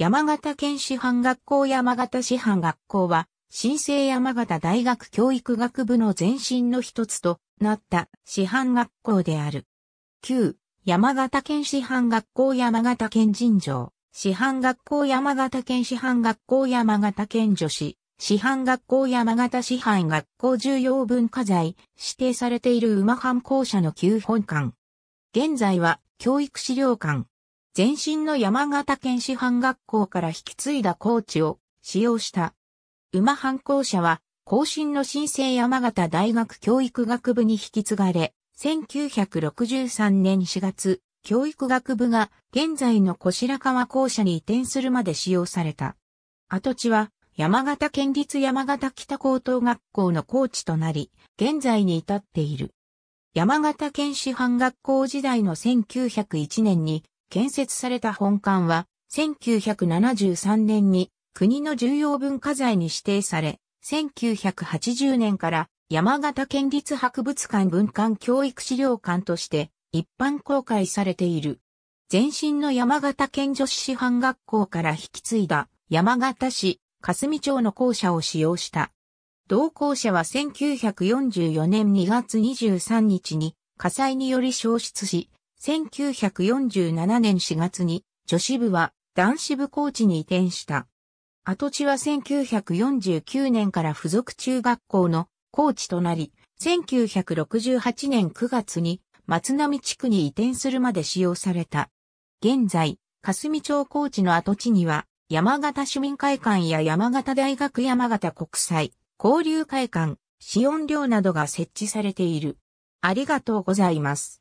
山形県師範学校山形師範学校は、新生山形大学教育学部の前身の一つとなった師範学校である。旧、山形県師範学校山形県尋常、師範学校山形県師範学校山形県女子、師範学校山形師範学校重要文化財、指定されている馬藩校舎の旧本館。現在は教育資料館、前身の山形県師範学校から引き継いだコーチを使用した。馬反抗者は、後進の新生山形大学教育学部に引き継がれ、1963年4月、教育学部が現在の小白川校舎に移転するまで使用された。跡地は山形県立山形北高等学校の校地となり、現在に至っている。山形県師範学校時代の1901年に建設された本館は、1973年に国の重要文化財に指定され、1980年から山形県立博物館文館教育資料館として一般公開されている。前身の山形県女子師範学校から引き継いだ山形市霞町の校舎を使用した。同校舎は1944年2月23日に火災により消失し、1947年4月に女子部は男子部コーチに移転した。跡地は1949年から付属中学校のコーチとなり、1968年9月に松並地区に移転するまで使用された。現在、霞町コーチの跡地には、山形市民会館や山形大学山形国際交流会館、資音寮などが設置されている。ありがとうございます。